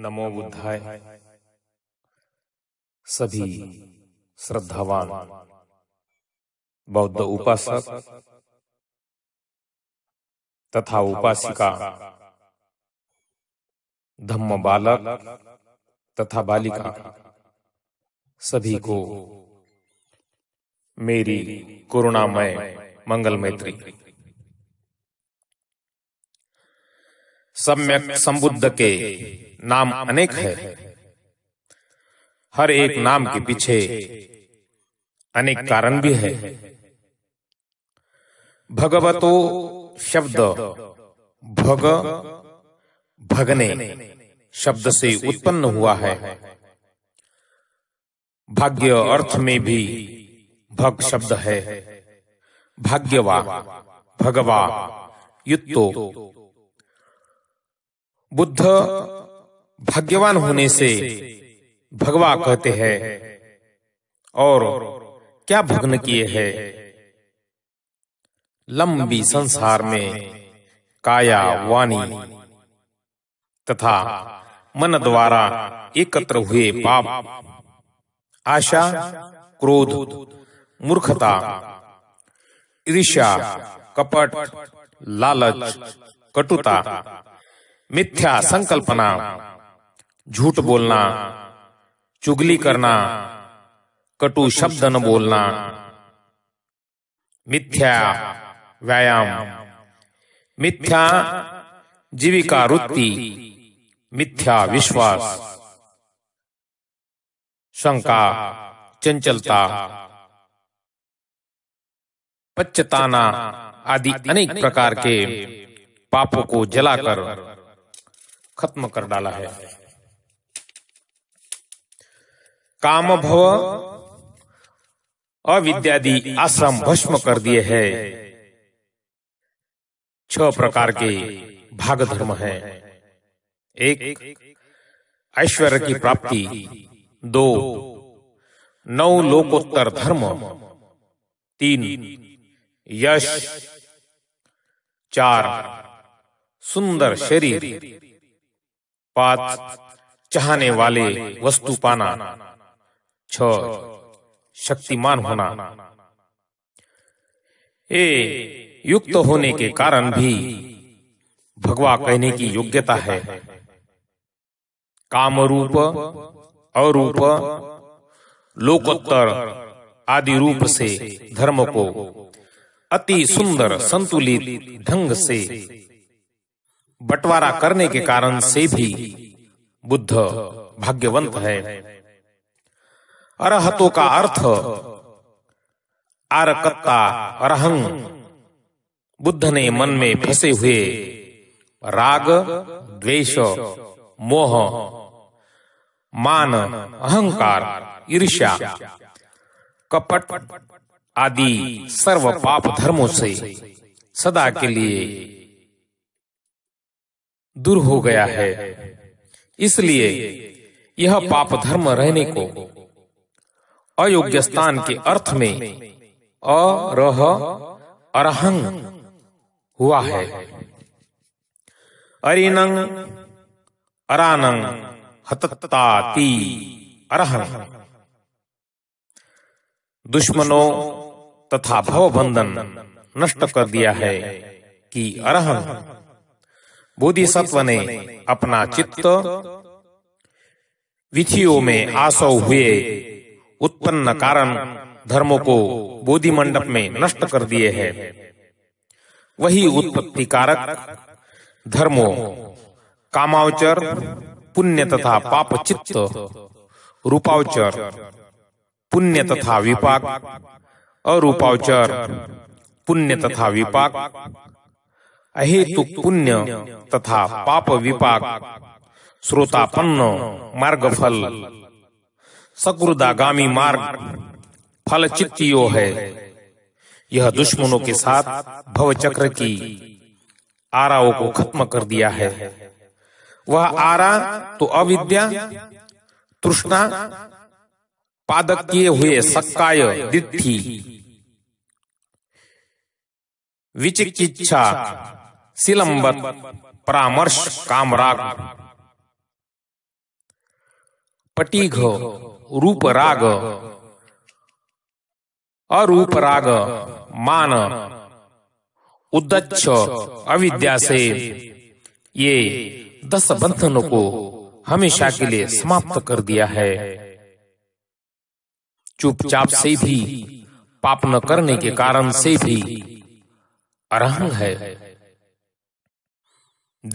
नमो बुद्धाय सभी श्रद्धावान बौद्ध उपासक तथा उपासिका धम्म बालक तथा बालिका सभी को मेरी करुणामय मंगल मैत्री सम्यक संबुद्ध के नाम अनेक है हर एक नाम के पीछे अनेक कारण भी है भगवतो शब्द भग भगने शब्द से उत्पन्न हुआ है भाग्य अर्थ में भी भग शब्द है भाग्यवा भगवा युत्तो बुद्ध भाग्यवान होने से भगवा कहते हैं और क्या भग्न किए हैं लंबी संसार में काया वाणी तथा मन द्वारा एकत्र हुए पाप आशा क्रोध मूर्खता ईर्ष्या कपट लालच कटुता मिथ्या संकल्पना झूठ बोलना चुगली करना कटु शब्द न बोलना मिथ्या व्यायाम मिथ्या जीविका वृत्ति मिथ्या विश्वास शंका चंचलता पच्चताना आदि अनेक प्रकार के पापों को जलाकर खत्म कर डाला है काम भव अविद्यादि आश्रम भस्म कर दिए है छह प्रकार के भाग धर्म है एक ऐश्वर्य की प्राप्ति दो नौ लोकोत्तर धर्म तीन यश चार सुंदर शरीर पांच चाहने वाले वस्तु पाना छ शक्तिमान होना ए युक्त होने के कारण भी भगवा कहने की योग्यता है काम रूप अरूप लोकोत्तर आदि रूप से धर्म को अति सुंदर संतुलित ढंग से बंटवारा करने के कारण से भी बुद्ध भाग्यवंत है अरहतो का अर्थ आरकत्ता अरहंग बुद्ध ने मन में फंसे हुए राग द्वेष मोह मान अहंकार ईर्ष्या कपट आदि सर्व पाप धर्मों से सदा के लिए दूर हो गया है इसलिए यह पाप धर्म रहने को अयोग्य स्थान के अर्थ में अरह अरहंग हुआ है अरिनंग अरानंग हतत्ताती अरहंग दुश्मनों तथा भवबंधन नष्ट कर दिया है कि अरहंग बोधिसत्व ने अपना चित्त विधियों में आसव हुए उत्पन्न कारण धर्मों को बोधि मंडप में नष्ट कर दिए है वही उत्पत्ति कारक धर्मो कामावचर पुण्य तथा पाप चित्त रूपावचर पुण्य तथा विपाक अरूपावचर पुण्य तथा विपाक अहेतु पुण्य तथा पाप विपाक श्रोतापन्न मार्गफल सकुरदागामी मार्ग फल चित्तियो है यह दुश्मनों के साथ भवचक्र की आराओं को खत्म कर दिया है वह आरा तो अविद्या तृष्णा पादक किए हुए सक्काय दिद्धि विचिकित्सा सिलंबत परामर्श कामराग पटीघ रूप राग अरूप राग मान उद्दच्छ अविद्या से ये दस बंधनों को हमेशा के लिए समाप्त कर दिया है चुपचाप से भी पाप न करने के कारण से भी अरहंग है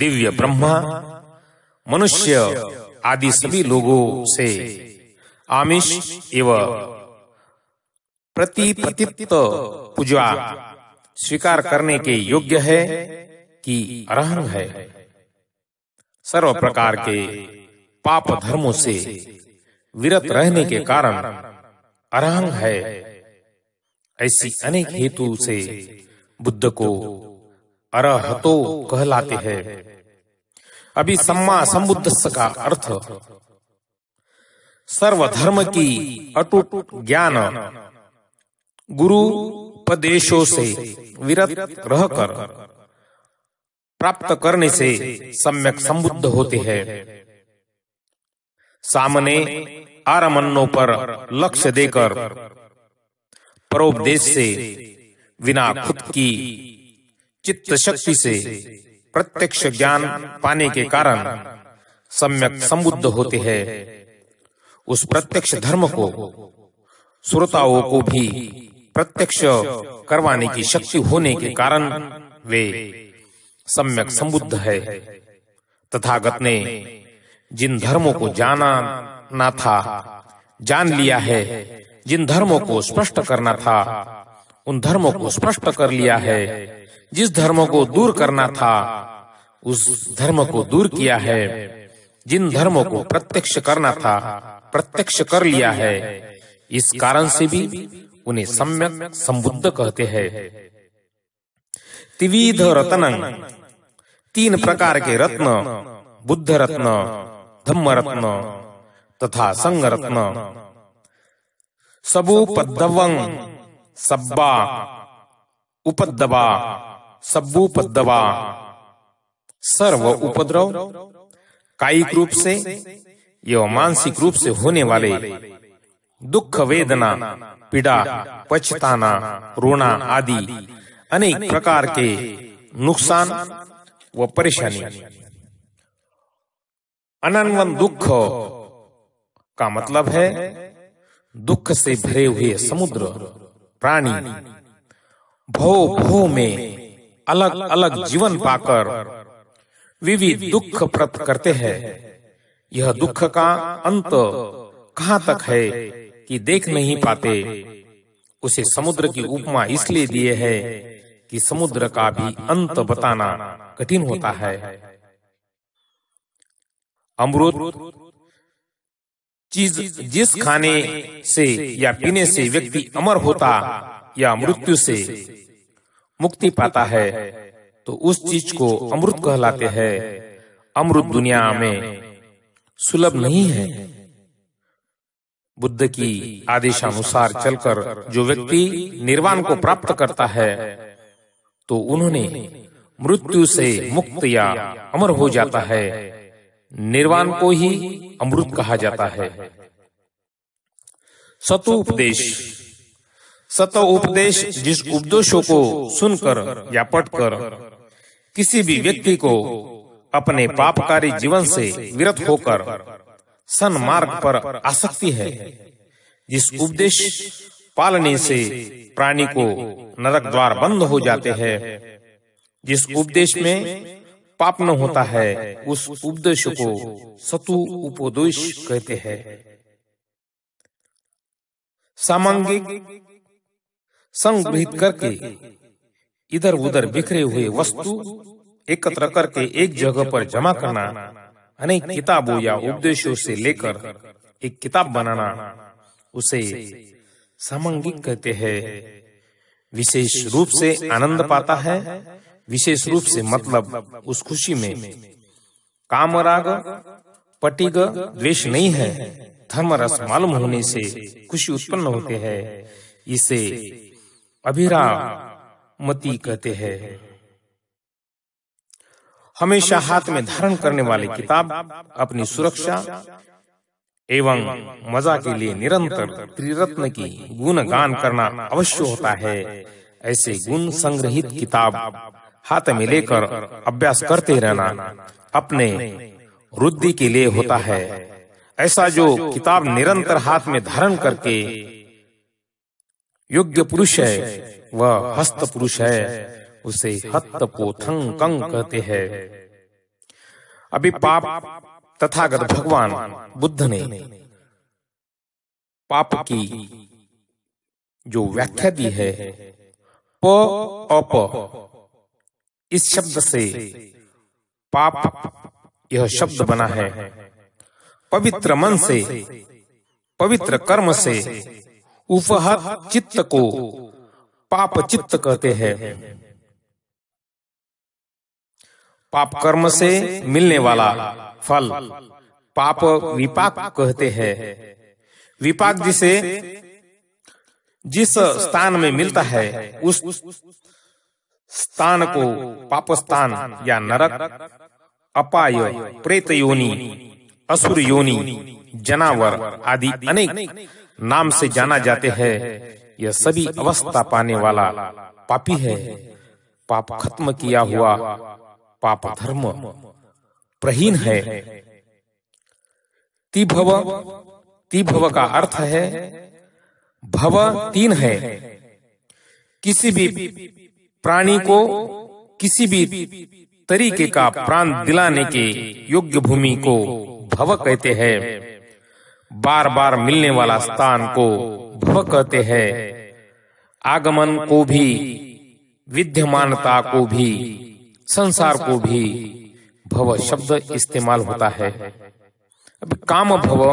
दिव्य ब्रह्मा मनुष्य आदि सभी लोगों से आमिष एवं प्रतिप्रतिप्त पूजा स्वीकार करने के योग्य है कि अरहंग है सर्व प्रकार के पाप धर्मों से विरत रहने के कारण अरहंग है ऐसी अनेक हेतु से बुद्ध को अरहतो कहलाते हैं अभी सम्मा संबुद्धस का अर्थ सर्वधर्म की अटूट ज्ञान गुरु पदेशों से विरत रहकर प्राप्त करने से सम्यक संबुद्ध होते हैं सामने आरमनों पर लक्ष्य देकर परोपदेश से बिना खुद की चित्त शक्ति से प्रत्यक्ष ज्ञान पाने के कारण सम्यक संबुद्ध होते हैं उस प्रत्यक्ष धर्म को श्रोताओं को भी प्रत्यक्ष करवाने की शक्ति होने के कारण वे सम्यक संबुद्ध है तथागत ने जिन धर्मों को जाना ना था जान लिया है जिन धर्मों को स्पष्ट करना था उन धर्मों को स्पष्ट कर लिया है जिस धर्म को दूर करना था उस धर्म को दूर किया है जिन धर्मों को प्रत्यक्ष करना था प्रत्यक्ष कर लिया है इस कारण से भी उन्हें सम्यक संबुद्ध कहते हैं त्रिविध रत्न तीन प्रकार के रत्न बुद्ध रत्न धम्म रत्न तथा संग रत्न सबु पद्दवं सब्बा उपद्दबा सब्बूपद्दवा सर्व उपद्रव कायिक रूप से एवं मानसिक रूप से होने वाले दुख वेदना पीड़ा पछताना रोना आदि अनेक प्रकार के नुकसान व परेशानी अनन्वन दुख का मतलब है दुख से भरे हुए समुद्र प्राणी भो भो में अलग अलग जीवन पाकर विविध दुख प्राप्त करते हैं यह दुख का अंत कहाँ तक है कि देख नहीं पाते उसे समुद्र की उपमा इसलिए दिए है कि समुद्र का भी अंत बताना कठिन होता है अमृत चीज जिस खाने से या पीने से व्यक्ति अमर होता या मृत्यु से मुक्ति पाता है तो उस चीज को अमृत कहलाते हैं अमृत दुनिया में सुलभ नहीं है बुद्ध की आदेशानुसार चलकर जो व्यक्ति निर्वाण को प्राप्त करता है तो उन्होंने मृत्यु से मुक्त या अमर हो जाता है निर्वाण को ही अमृत कहा जाता है सतु उपदेश सत उपदेश जिस उपदेशों को सुनकर या पढ़कर किसी भी व्यक्ति को अपने पापकारी जीवन से विरत होकर सन मार्ग पर आसक्ति है जिस उपदेश पालने से प्राणी को नरक द्वार बंद हो जाते हैं जिस उपदेश में पाप न होता है उस उपदेश को सतु उपदेश कहते हैं सामंगिक संग्रहित करके इधर उधर बिखरे हुए वस्तु एकत्र करके एक जगह पर जमा करना अनेक किताबों या उपदेशों से लेकर एक किताब बनाना उसे समंगिक कहते हैं विशेष रूप से आनंद पाता है विशेष रूप से मतलब उस खुशी में कामराग पटिग द्वेष नहीं है धर्म रस मालूम होने से खुशी उत्पन्न होते हैं इसे अभिराम मती कहते हैं हमेशा हाथ में धारण करने वाली किताब अपनी सुरक्षा एवं मजा के लिए निरंतर त्रिरत्न की गुणगान करना अवश्य होता है ऐसे गुण संग्रहित किताब हाथ में लेकर अभ्यास करते रहना अपने रुद्धि के लिए होता है ऐसा जो किताब निरंतर हाथ में धारण करके योग्य पुरुष है वह हस्त पुरुष है उसे हत्त पोथंग कंग कहते हैं अभी पाप तथागत भगवान बुद्ध ने पाप की जो व्याख्या दी है प अप इस शब्द से पाप यह शब्द बना है पवित्र मन से पवित्र कर्म से उपहत चित्त को पाप चित्त कहते हैं पाप कर्म से मिलने वाला फल पाप विपाक कहते हैं विपाक जिसे जिस स्थान में मिलता है उस स्थान को पाप स्थान या नरक अपाय प्रेत योनि असुर योनि जनावर आदि अनेक नाम से जाना जाते हैं यह सभी अवस्था पाने वाला पापी है पाप खत्म किया हुआ पाप धर्म प्रहीन है तिभव तिभव का अर्थ है भव तीन है किसी भी प्राणी को किसी भी तरीके का प्राण दिलाने के योग्य भूमि को भव कहते हैं बार बार मिलने वाला स्थान को भव कहते हैं आगमन को भी विद्यमानता को भी संसार को भी भव शब्द इस्तेमाल होता है अब काम भव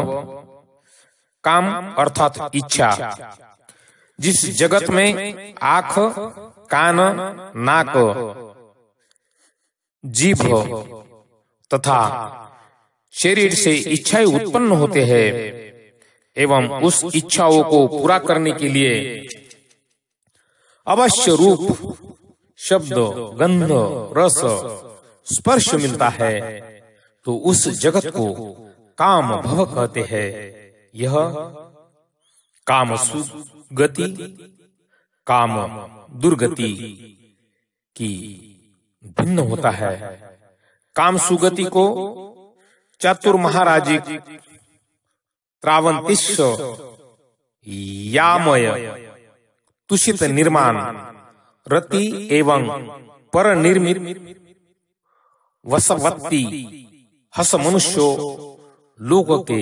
काम अर्थात इच्छा जिस जगत में आख कान नाक जीभ तथा शरीर से इच्छाएं उत्पन्न होते हैं एवं उस इच्छाओं को पूरा करने के लिए अवश्य रूप शब्द गंध रस स्पर्श मिलता है तो उस जगत को काम भव कहते हैं यह काम सुगति काम दुर्गति की भिन्न होता है काम सुगति को चतुर महाराजी त्रावंतिश यामय तुषित निर्माण रति एवं पर निर्मित वसवत्ती हस मनुष्यो लोक के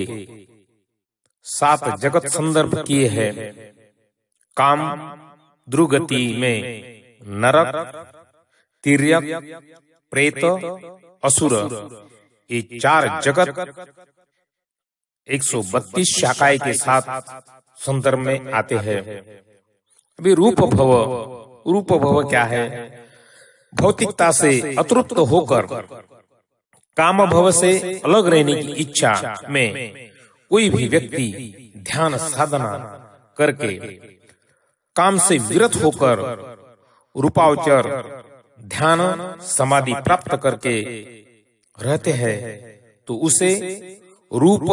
सात जगत संदर्भ किए हैं काम दुर्गति में नरक तिर्यक प्रेत असुर ये चार जगत 132 शाखाएं के साथ संदर्भ में आते हैं अभी रूप भव रूप भव क्या है भौतिकता से अतृप्त होकर काम भव से अलग रहने की इच्छा में कोई भी व्यक्ति ध्यान साधना करके काम से विरत होकर रूपावचर ध्यान समाधि प्राप्त करके रहते हैं तो उसे रूप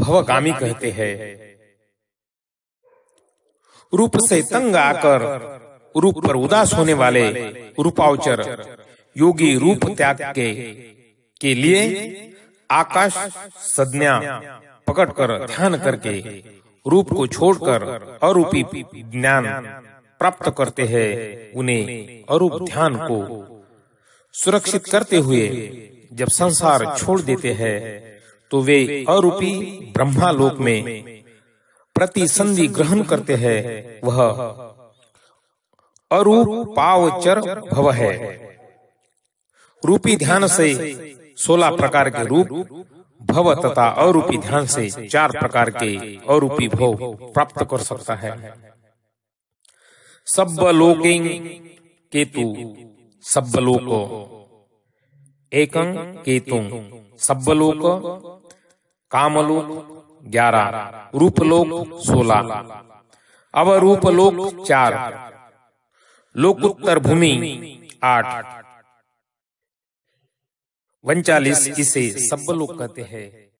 भवगामी कहते हैं रूप से तंग आकर रूप पर उदास होने वाले रूपावचर योगी रूप त्याग के के लिए आकाश संज्ञा पकड़कर ध्यान करके रूप को छोड़कर अरूपी ज्ञान प्राप्त करते हैं उन्हें अरूप ध्यान को सुरक्षित करते हुए जब संसार छोड़ देते हैं तो वे अरूपी लोक में प्रतिसंधि ग्रहण करते हैं वह अरूप पावचर भव है रूपी ध्यान से सोलह प्रकार के रूप भव तथा अरूपी ध्यान से चार प्रकार के अरूपी भव प्राप्त कर सकता है सब लोकिंग केतु सब लोको एकं केतु सब्बलोक कामलोक ग्यारह रूपलोक सोलह अवरूपलोक चार लोकोत्तर भूमि आठ वंचालीस इसे सब्बलोक कहते हैं